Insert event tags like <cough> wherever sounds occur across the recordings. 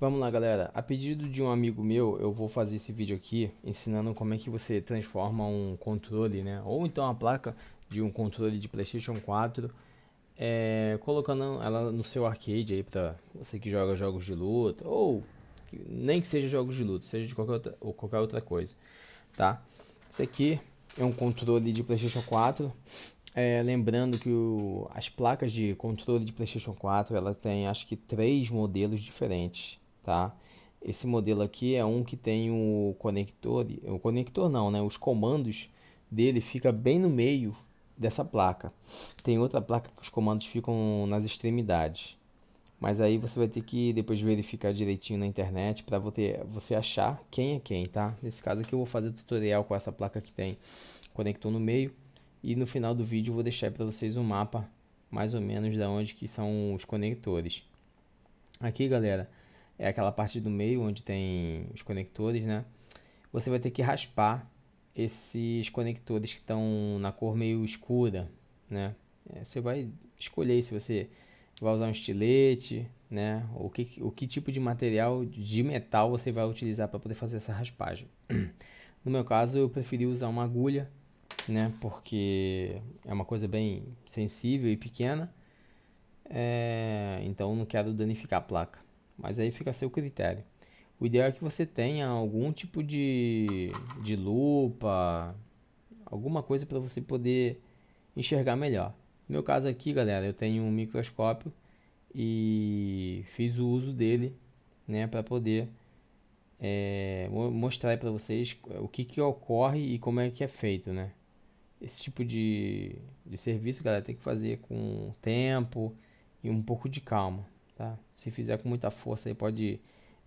Vamos lá, galera. A pedido de um amigo meu, eu vou fazer esse vídeo aqui ensinando como é que você transforma um controle, né? Ou então a placa de um controle de PlayStation 4, é, colocando ela no seu arcade aí para você que joga jogos de luta ou nem que seja jogos de luta, seja de qualquer outra, ou qualquer outra coisa, tá? Esse aqui é um controle de PlayStation 4. É, lembrando que o, as placas de controle de PlayStation 4 ela tem acho que três modelos diferentes tá? Esse modelo aqui é um que tem o conector, o conector não, né? Os comandos dele fica bem no meio dessa placa. Tem outra placa que os comandos ficam nas extremidades. Mas aí você vai ter que depois verificar direitinho na internet para você, você achar quem é quem, tá? Nesse caso aqui eu vou fazer tutorial com essa placa que tem conector no meio. E no final do vídeo eu vou deixar para vocês um mapa mais ou menos da onde que são os conectores. Aqui, galera, é aquela parte do meio onde tem os conectores, né? Você vai ter que raspar esses conectores que estão na cor meio escura, né? É, você vai escolher se você vai usar um estilete, né? O que, o que tipo de material de metal você vai utilizar para poder fazer essa raspagem. <clears throat> No meu caso, eu preferi usar uma agulha, né? Porque é uma coisa bem sensível e pequena. É... Então, não quero danificar a placa. Mas aí fica a seu critério. O ideal é que você tenha algum tipo de, de lupa, alguma coisa para você poder enxergar melhor. No meu caso aqui, galera, eu tenho um microscópio e fiz o uso dele, né, para poder é, mostrar para vocês o que, que ocorre e como é que é feito, né. Esse tipo de, de serviço, galera, tem que fazer com tempo e um pouco de calma. Tá? Se fizer com muita força, aí pode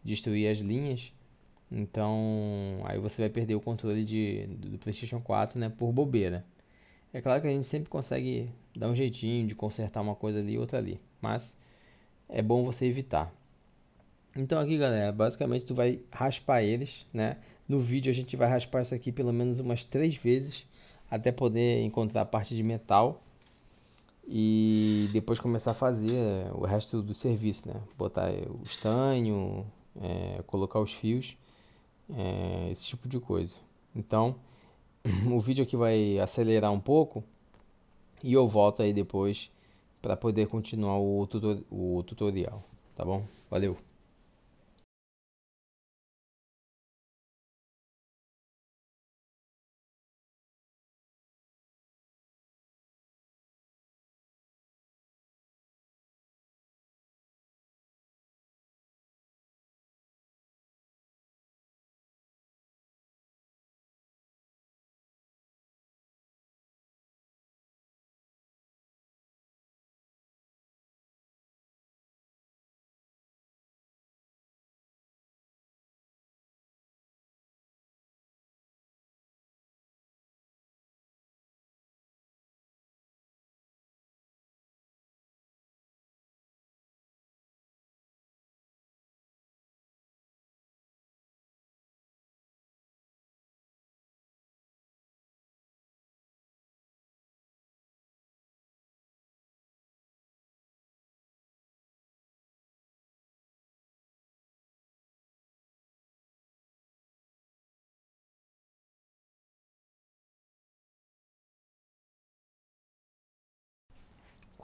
destruir as linhas. Então, aí você vai perder o controle de, do PlayStation 4 né, por bobeira. É claro que a gente sempre consegue dar um jeitinho de consertar uma coisa ali e outra ali, mas é bom você evitar. Então aqui, galera, basicamente tu vai raspar eles, né? No vídeo a gente vai raspar isso aqui pelo menos umas três vezes até poder encontrar a parte de metal e depois começar a fazer é, o resto do serviço, né? Botar é, o estanho, é, colocar os fios, é, esse tipo de coisa. Então, <clears throat> o vídeo aqui vai acelerar um pouco e eu volto aí depois para poder continuar o, tutor o tutorial, tá bom? Valeu!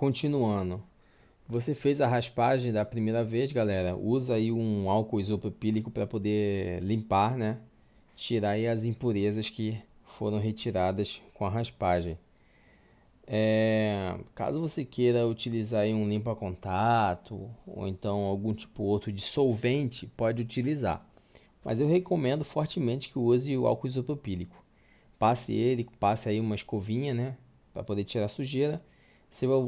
Continuando. Você fez a raspagem da primeira vez, galera. Usa aí um álcool isopropílico para poder limpar, né? Tirar aí as impurezas que foram retiradas com a raspagem. É, caso você queira utilizar um limpa-contato ou então algum tipo outro de solvente, pode utilizar. Mas eu recomendo fortemente que use o álcool isopropílico. Passe ele, passe aí uma escovinha, né? Para poder tirar sujeira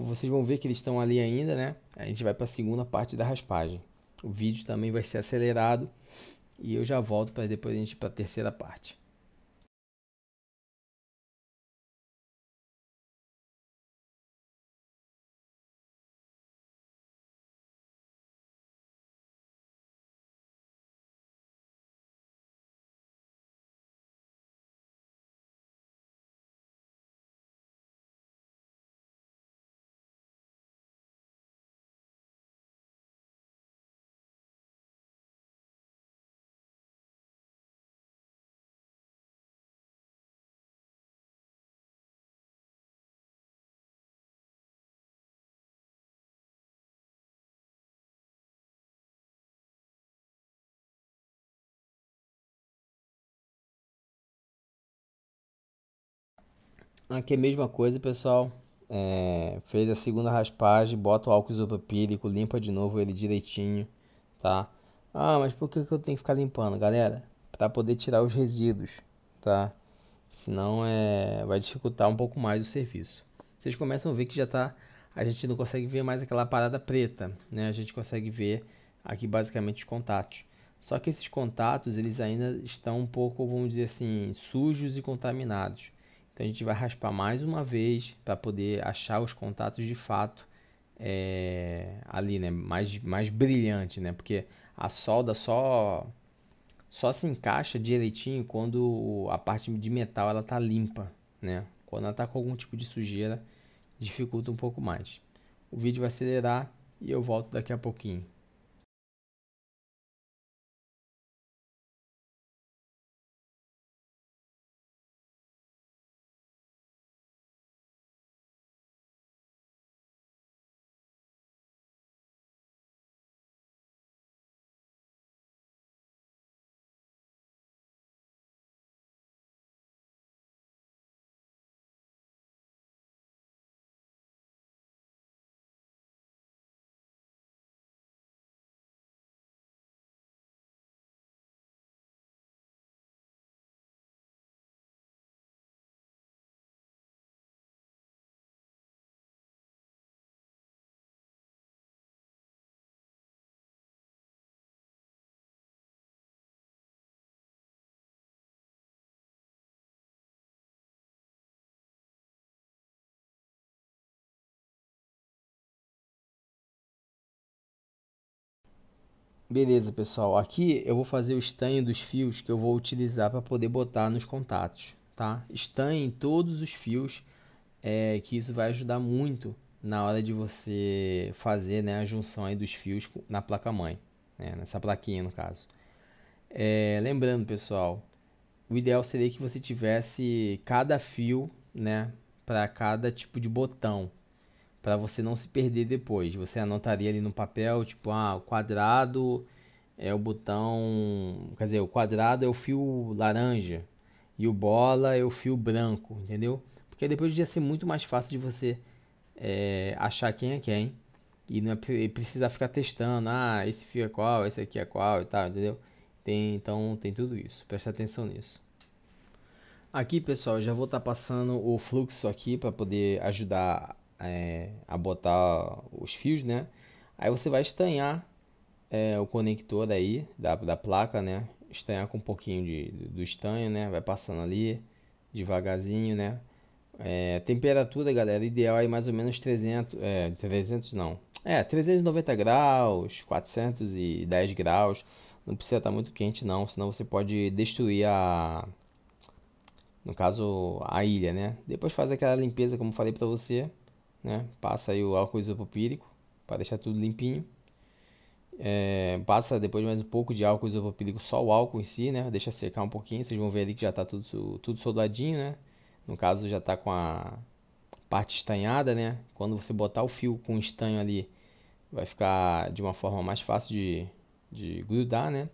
vocês vão ver que eles estão ali ainda, né? A gente vai para a segunda parte da raspagem. O vídeo também vai ser acelerado e eu já volto para depois a gente para a terceira parte. Aqui é a mesma coisa, pessoal. É, fez a segunda raspagem, bota o álcool isopropílico, limpa de novo ele direitinho, tá? Ah, mas por que, que eu tenho que ficar limpando, galera? Para poder tirar os resíduos, tá? Senão é, vai dificultar um pouco mais o serviço. Vocês começam a ver que já tá, a gente não consegue ver mais aquela parada preta, né? A gente consegue ver aqui basicamente os contatos. Só que esses contatos, eles ainda estão um pouco, vamos dizer assim, sujos e contaminados. Então a gente vai raspar mais uma vez para poder achar os contatos de fato é, ali, né? Mais, mais brilhante, né? Porque a solda só só se encaixa direitinho quando a parte de metal ela tá limpa, né? Quando ela tá com algum tipo de sujeira, dificulta um pouco mais. O vídeo vai acelerar e eu volto daqui a pouquinho. Beleza, pessoal. Aqui eu vou fazer o estanho dos fios que eu vou utilizar para poder botar nos contatos, tá? Estanhe todos os fios, é, que isso vai ajudar muito na hora de você fazer né, a junção aí dos fios na placa-mãe, né, nessa plaquinha no caso. É, lembrando, pessoal, o ideal seria que você tivesse cada fio né, para cada tipo de botão, para você não se perder depois. Você anotaria ali no papel, tipo, ah, o quadrado é o botão, quer dizer, o quadrado é o fio laranja e o bola é o fio branco, entendeu? Porque depois ia ser muito mais fácil de você é, achar quem é quem e não é precisar ficar testando, ah, esse fio é qual, esse aqui é qual e tal, entendeu? Tem, então tem tudo isso, presta atenção nisso. Aqui pessoal, já vou estar tá passando o fluxo aqui para poder ajudar é, a botar os fios, né? Aí você vai estanhar é, o conector daí, da, da placa, né? Estanhar com um pouquinho de, do estanho, né? Vai passando ali, devagarzinho, né? É, temperatura, galera, ideal é mais ou menos 300, é, 300 não, é, 390 graus, 410 graus, não precisa estar tá muito quente não, senão você pode destruir a, no caso, a ilha, né? Depois faz aquela limpeza, como falei pra você, né? Passa aí o álcool isopropílico para deixar tudo limpinho. É, passa depois mais um pouco de álcool isopropílico, só o álcool em si, né? Deixa secar um pouquinho, vocês vão ver ali que já está tudo, tudo soldadinho, né? No caso já está com a parte estanhada, né? Quando você botar o fio com estanho ali, vai ficar de uma forma mais fácil de, de grudar, né?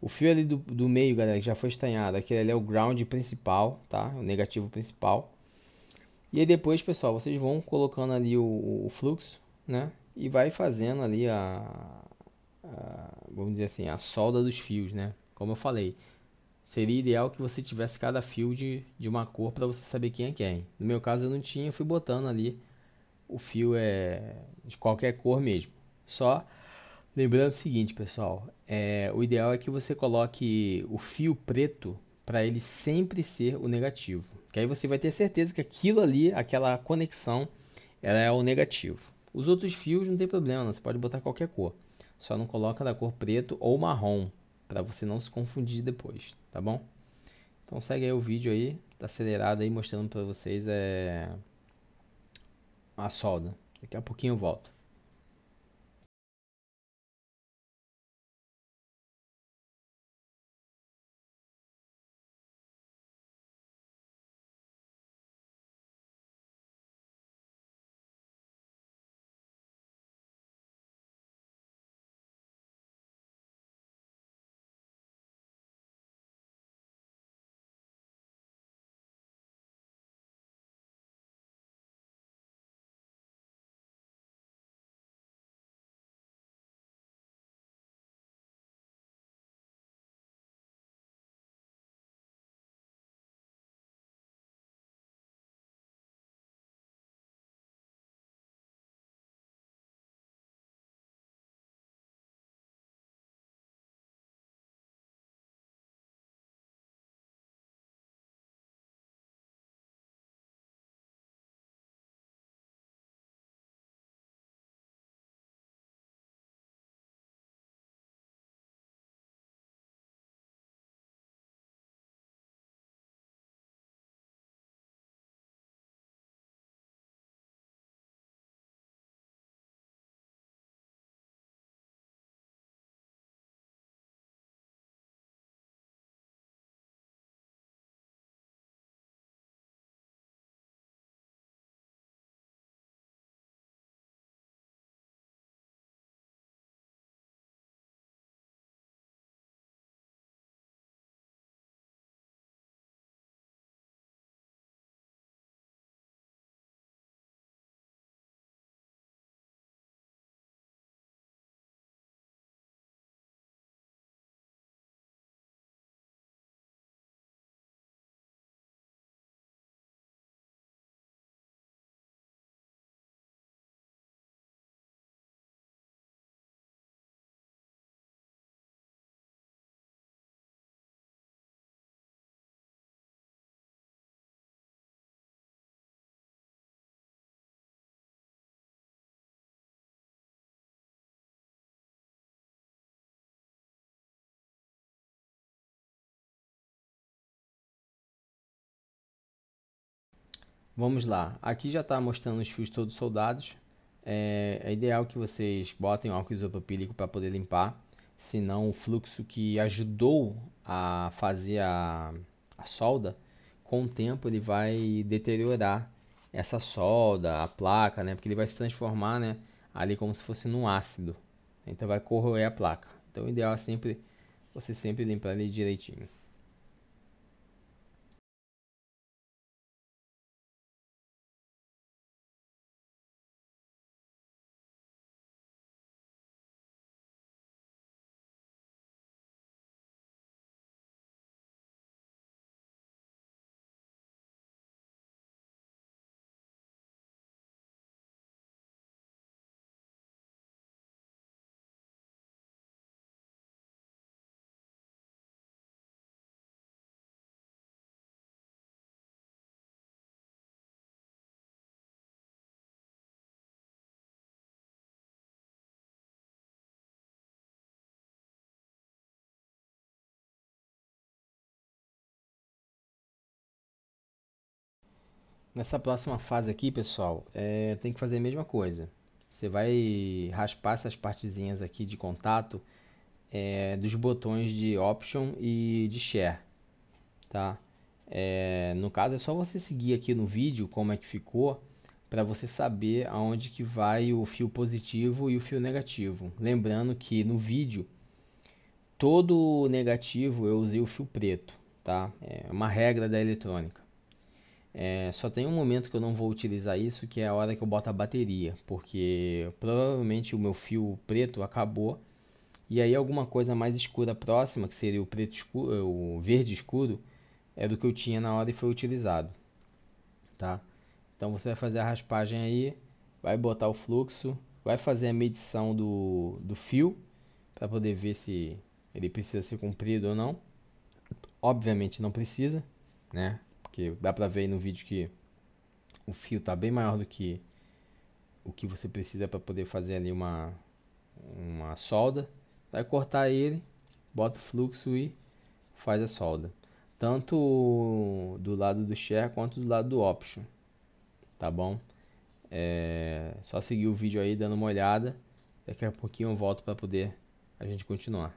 O fio ali do, do meio, galera, que já foi estanhado, aquele ali é o ground principal, tá? O negativo principal. E aí depois, pessoal, vocês vão colocando ali o, o fluxo, né? E vai fazendo ali a, a, vamos dizer assim, a solda dos fios, né? Como eu falei, seria ideal que você tivesse cada fio de, de uma cor para você saber quem é quem. No meu caso eu não tinha, eu fui botando ali o fio é de qualquer cor mesmo. Só lembrando o seguinte, pessoal, é, o ideal é que você coloque o fio preto para ele sempre ser o negativo. Que aí você vai ter certeza que aquilo ali, aquela conexão, ela é o negativo. Os outros fios não tem problema, você pode botar qualquer cor. Só não coloca da cor preto ou marrom, para você não se confundir depois, tá bom? Então segue aí o vídeo aí, tá acelerado aí, mostrando para vocês é... a solda. Daqui a pouquinho eu volto. Vamos lá, aqui já está mostrando os fios todos soldados. É, é ideal que vocês botem o álcool isopropílico para poder limpar, senão o fluxo que ajudou a fazer a, a solda, com o tempo ele vai deteriorar essa solda, a placa, né? Porque ele vai se transformar, né? Ali como se fosse num ácido. Então vai corroer a placa. Então o ideal é sempre você sempre limpar ele direitinho. Nessa próxima fase aqui, pessoal, é, tem que fazer a mesma coisa. Você vai raspar essas partezinhas aqui de contato é, dos botões de Option e de Share, tá? É, no caso, é só você seguir aqui no vídeo como é que ficou para você saber aonde que vai o fio positivo e o fio negativo. Lembrando que no vídeo, todo negativo eu usei o fio preto, tá? É uma regra da eletrônica. É, só tem um momento que eu não vou utilizar isso, que é a hora que eu boto a bateria, porque provavelmente o meu fio preto acabou. E aí alguma coisa mais escura próxima, que seria o preto escuro, o verde escuro, é do que eu tinha na hora e foi utilizado, tá? Então você vai fazer a raspagem aí, vai botar o fluxo, vai fazer a medição do, do fio para poder ver se ele precisa ser comprido ou não. Obviamente não precisa, né? Porque dá pra ver aí no vídeo que o fio tá bem maior do que o que você precisa para poder fazer ali uma, uma solda. Vai cortar ele, bota o fluxo e faz a solda. Tanto do lado do share quanto do lado do option. Tá bom? É só seguir o vídeo aí dando uma olhada. Daqui a pouquinho eu volto para poder a gente continuar.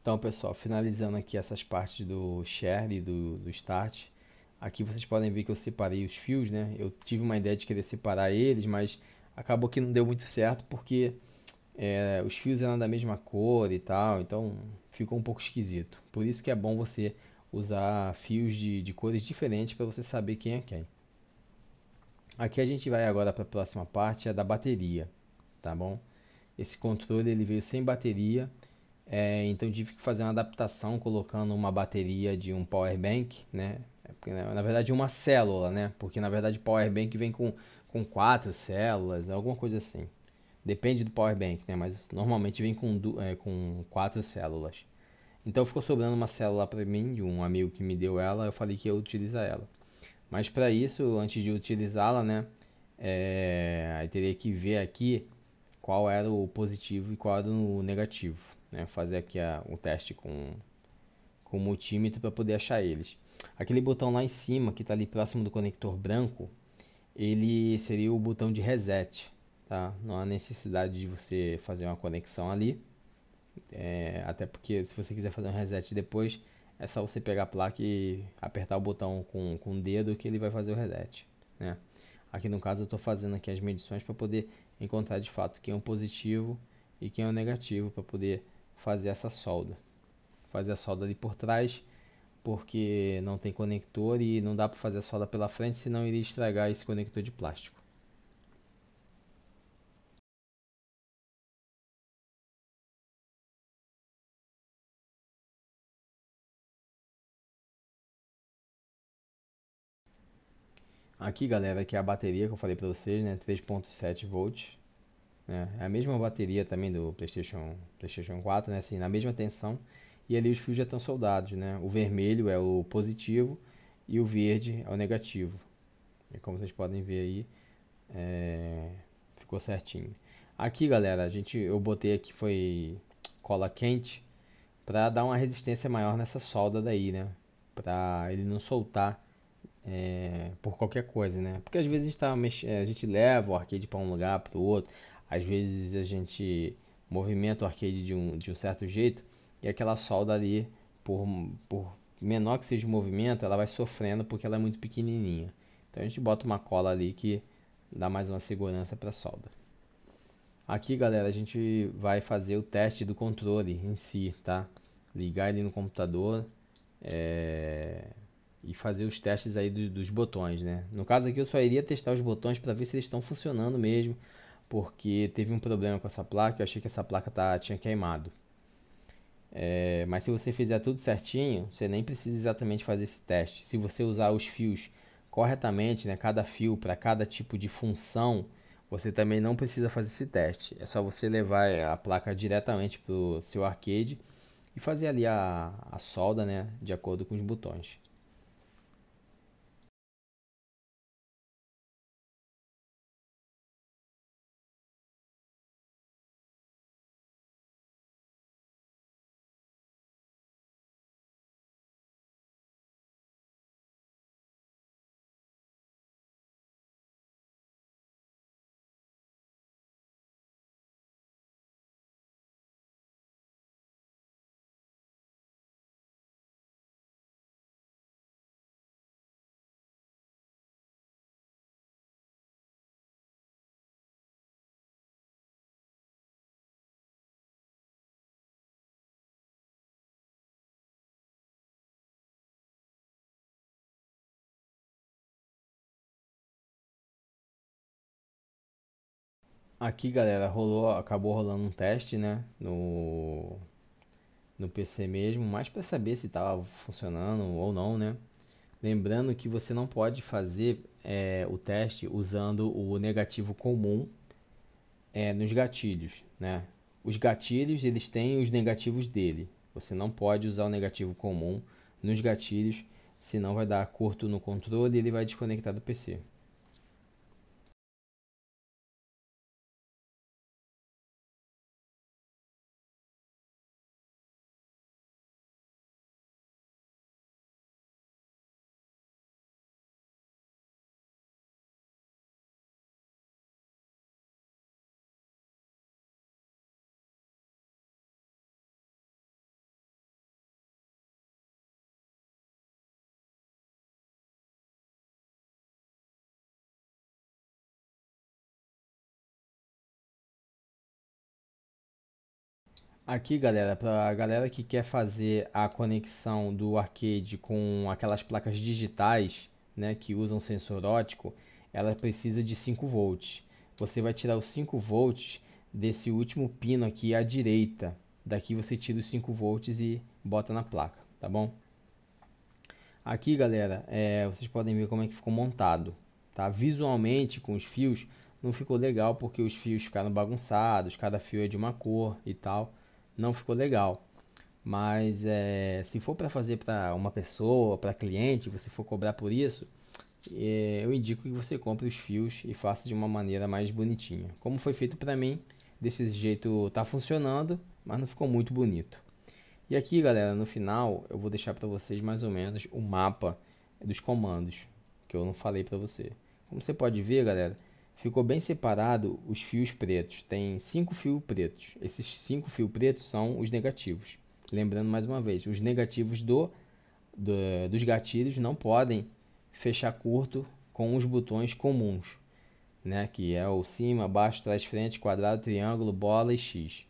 Então, pessoal, finalizando aqui essas partes do share e do, do start. Aqui vocês podem ver que eu separei os fios, né? Eu tive uma ideia de querer separar eles, mas acabou que não deu muito certo porque é, os fios eram da mesma cor e tal, então ficou um pouco esquisito. Por isso que é bom você usar fios de, de cores diferentes para você saber quem é quem. Aqui a gente vai agora para a próxima parte, é da bateria, tá bom? Esse controle ele veio sem bateria é, então tive que fazer uma adaptação colocando uma bateria de um power bank, né? É porque, né, na verdade uma célula, né? Porque na verdade power bank vem com, com quatro células, alguma coisa assim. Depende do power bank, né? Mas normalmente vem com, é, com quatro células. Então ficou sobrando uma célula para mim de um amigo que me deu ela. Eu falei que ia utilizar ela. Mas para isso, antes de utilizá-la, né? É, aí teria que ver aqui qual era o positivo e qual era o negativo né? Fazer aqui a, o teste com, com o multímetro para poder achar eles. Aquele botão lá em cima, que está ali próximo do conector branco, ele seria o botão de reset, tá? Não há necessidade de você fazer uma conexão ali, é, até porque se você quiser fazer um reset depois, é só você pegar a placa e apertar o botão com, com o dedo que ele vai fazer o reset, né? Aqui no caso eu estou fazendo aqui as medições para poder encontrar de fato quem é um positivo e quem é um negativo para poder fazer essa solda. Fazer a solda ali por trás, porque não tem conector e não dá para fazer a solda pela frente, senão iria estragar esse conector de plástico. Aqui, galera, que é a bateria que eu falei para vocês, né? 3.7 volts. Né? É a mesma bateria também do PlayStation, PlayStation 4, né? assim, na mesma tensão. E ali os fios já estão soldados. Né? O vermelho é o positivo e o verde é o negativo. E é como vocês podem ver aí, é... ficou certinho. Aqui, galera, a gente, eu botei aqui foi cola quente para dar uma resistência maior nessa solda daí, né? Para ele não soltar é, por qualquer coisa, né? Porque às vezes tá mex... É, a gente leva o arcade para um lugar, para o outro. Às vezes a gente movimenta o arcade de um, de um certo jeito e aquela solda ali, por, por menor que seja o movimento, ela vai sofrendo porque ela é muito pequenininha. Então a gente bota uma cola ali que dá mais uma segurança para a solda. Aqui, galera, a gente vai fazer o teste do controle em si, tá? Ligar ele no computador é... e fazer os testes aí do, dos botões, né? No caso aqui, eu só iria testar os botões para ver se eles estão funcionando mesmo, porque teve um problema com essa placa, eu achei que essa placa tá, tinha queimado. É, mas se você fizer tudo certinho, você nem precisa exatamente fazer esse teste. Se você usar os fios corretamente, né, cada fio para cada tipo de função, você também não precisa fazer esse teste. É só você levar é, a placa diretamente para o seu arcade e fazer ali a, a solda né, de acordo com os botões. Aqui, galera, rolou, acabou rolando um teste, né, no no PC mesmo, mais para saber se estava funcionando ou não, né? Lembrando que você não pode fazer é, o teste usando o negativo comum é, nos gatilhos, né? Os gatilhos eles têm os negativos dele. Você não pode usar o negativo comum nos gatilhos, senão vai dar curto no controle e ele vai desconectar do PC. Aqui, galera, para a galera que quer fazer a conexão do arcade com aquelas placas digitais, né, que usam sensor ótico, ela precisa de 5 volts. Você vai tirar os 5 volts desse último pino aqui à direita. Daqui você tira os 5 volts e bota na placa, tá bom? Aqui, galera, é, vocês podem ver como é que ficou montado, tá? Visualmente, com os fios, não ficou legal porque os fios ficaram bagunçados, cada fio é de uma cor e tal não ficou legal. Mas é, se for para fazer para uma pessoa, para cliente, você for cobrar por isso, é, eu indico que você compre os fios e faça de uma maneira mais bonitinha. Como foi feito para mim, desse jeito está funcionando, mas não ficou muito bonito. E aqui, galera, no final eu vou deixar para vocês mais ou menos o mapa dos comandos que eu não falei para você. Como você pode ver, galera, ficou bem separado os fios pretos. Tem cinco fios pretos. Esses cinco fios pretos são os negativos. Lembrando mais uma vez, os negativos do, do dos gatilhos não podem fechar curto com os botões comuns, né? Que é o cima, baixo, trás, frente, quadrado, triângulo, bola e X.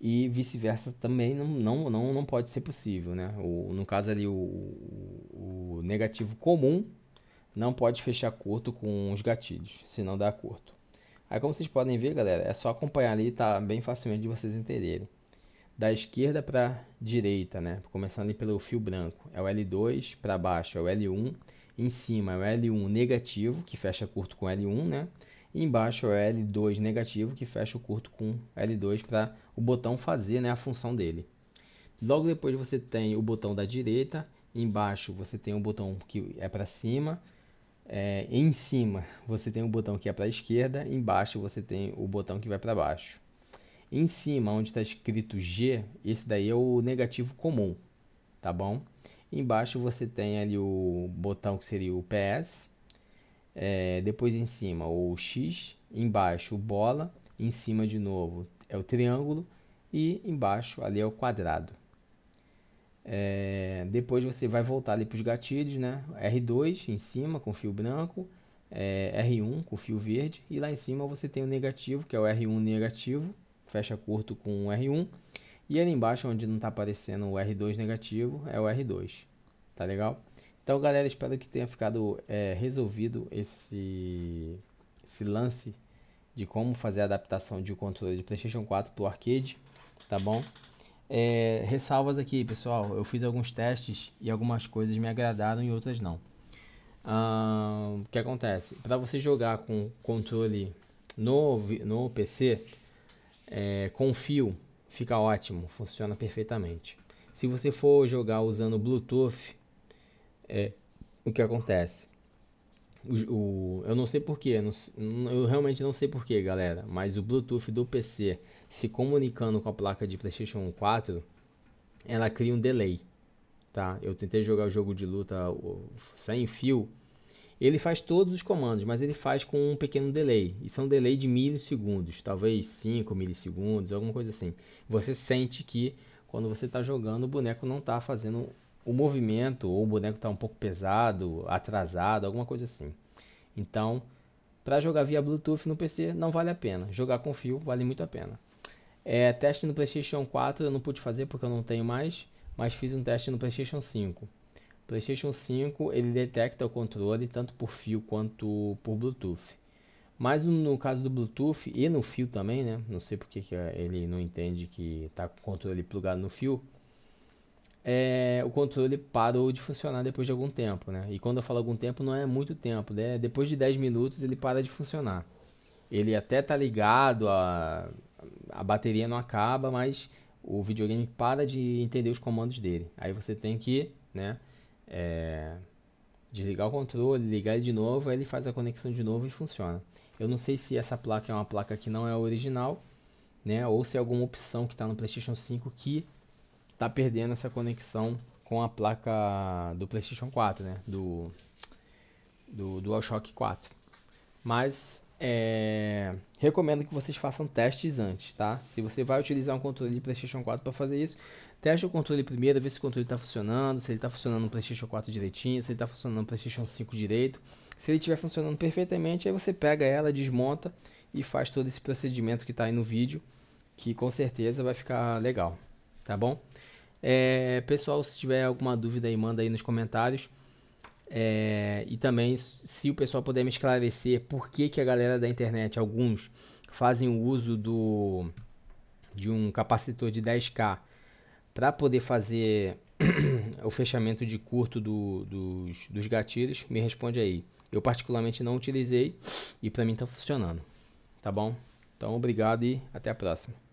E vice-versa também não, não, não, não pode ser possível, né? O, no caso ali, o, o negativo comum não pode fechar curto com os gatilhos, senão dá curto. Aí como vocês podem ver, galera, é só acompanhar ali, tá bem facilmente de vocês entenderem. Da esquerda para direita, né? Começando ali pelo fio branco, é o L2 para baixo, é o L1. Em cima é o L1 negativo, que fecha curto com L1, né? embaixo é o L2 negativo, que fecha o curto com L2 para o botão fazer né, a função dele. Logo depois você tem o botão da direita, embaixo você tem o botão que é para cima é, em cima você tem o botão que é para a esquerda, embaixo você tem o botão que vai para baixo. Em cima, onde está escrito G, esse daí é o negativo comum, tá bom? Embaixo você tem ali o botão que seria o PS, é, depois em cima o X, embaixo o bola, em cima de novo é o triângulo e embaixo ali é o quadrado. É, depois você vai voltar ali para os gatilhos, né? R2 em cima com fio branco, é, R1 com fio verde e lá em cima você tem o negativo, que é o R1 negativo, fecha curto com o R1 e ali embaixo onde não está aparecendo o R2 negativo é o R2, tá legal? Então galera, espero que tenha ficado é, resolvido esse, esse lance de como fazer a adaptação de controle de PlayStation 4 para o arcade, tá bom? É, ressalvas aqui, pessoal. Eu fiz alguns testes e algumas coisas me agradaram e outras não. Ah, o que acontece? Para você jogar com controle no, no PC, é, com fio, fica ótimo, funciona perfeitamente. Se você for jogar usando Bluetooth, é, o que acontece? O, o, eu não sei porquê, eu realmente não sei porquê, galera, mas o Bluetooth do PC se comunicando com a placa de PlayStation 4, ela cria um delay, tá? Eu tentei jogar o jogo de luta sem fio, ele faz todos os comandos, mas ele faz com um pequeno delay. Isso é um delay de milissegundos, talvez 5 milissegundos, alguma coisa assim. Você sente que quando você está jogando, o boneco não está fazendo o movimento, ou o boneco está um pouco pesado, atrasado, alguma coisa assim. Então, para jogar via Bluetooth no PC, não vale a pena. Jogar com fio vale muito a pena. É, teste no PlayStation 4 eu não pude fazer porque eu não tenho mais, mas fiz um teste no PlayStation 5. PlayStation 5 ele detecta o controle tanto por fio quanto por Bluetooth. Mas no caso do Bluetooth e no fio também, né? Não sei porque que eh, ele não entende que está com o controle plugado no fio. É, o controle parou de funcionar depois de algum tempo, né? E quando eu falo algum tempo, não é muito tempo, né? Depois de 10 minutos ele para de funcionar. Ele até tá ligado a a bateria não acaba, mas o videogame para de entender os comandos dele. Aí você tem que, né, é, desligar o controle, ligar ele de novo, aí ele faz a conexão de novo e funciona. Eu não sei se essa placa é uma placa que não é original, né, ou se é alguma opção que está no PlayStation 5 que está perdendo essa conexão com a placa do PlayStation 4, né, do do DualShock 4. Mas é, recomendo que vocês façam testes antes, tá? Se você vai utilizar um controle de PlayStation 4 para fazer isso, teste o controle primeiro, vê se o controle está funcionando, se ele está funcionando no PlayStation 4 direitinho, se ele está funcionando no PlayStation 5 direito. Se ele estiver funcionando perfeitamente, aí você pega ela, desmonta e faz todo esse procedimento que está aí no vídeo, que com certeza vai ficar legal, tá bom? É, pessoal, se tiver alguma dúvida aí, manda aí nos comentários. É, e também se o pessoal puder me esclarecer por que, que a galera da internet, alguns, fazem o uso do de um capacitor de 10K para poder fazer <clears throat> o fechamento de curto do, dos, dos gatilhos, me responde aí. Eu particularmente não utilizei e para mim está funcionando. Tá bom? Então obrigado e até a próxima.